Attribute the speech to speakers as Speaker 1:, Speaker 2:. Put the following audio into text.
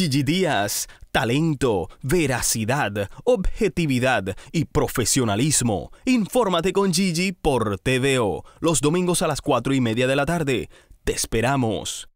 Speaker 1: Gigi Díaz, talento, veracidad, objetividad y profesionalismo. Infórmate con Gigi por TVO, los domingos a las 4 y media de la tarde. Te esperamos.